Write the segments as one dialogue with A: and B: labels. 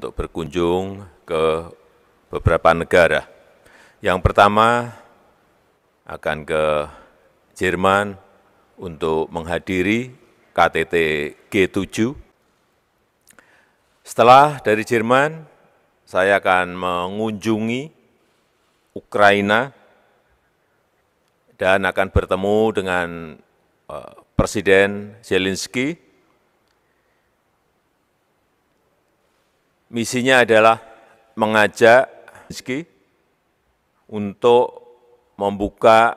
A: untuk berkunjung ke beberapa negara. Yang pertama akan ke Jerman untuk menghadiri KTT G7. Setelah dari Jerman, saya akan mengunjungi Ukraina dan akan bertemu dengan eh, Presiden Zelensky misinya adalah mengajak Rizki untuk membuka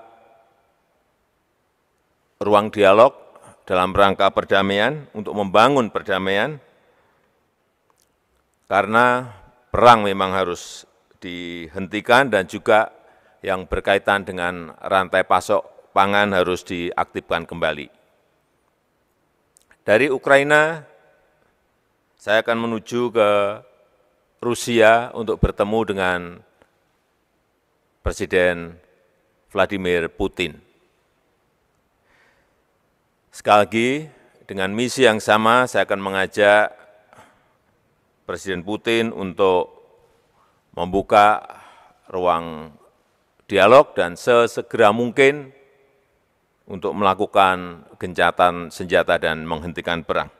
A: ruang dialog dalam rangka perdamaian, untuk membangun perdamaian, karena perang memang harus dihentikan dan juga yang berkaitan dengan rantai pasok pangan harus diaktifkan kembali. Dari Ukraina, saya akan menuju ke Rusia untuk bertemu dengan Presiden Vladimir Putin. Sekali lagi, dengan misi yang sama, saya akan mengajak Presiden Putin untuk membuka ruang dialog dan sesegera mungkin untuk melakukan gencatan senjata dan menghentikan perang.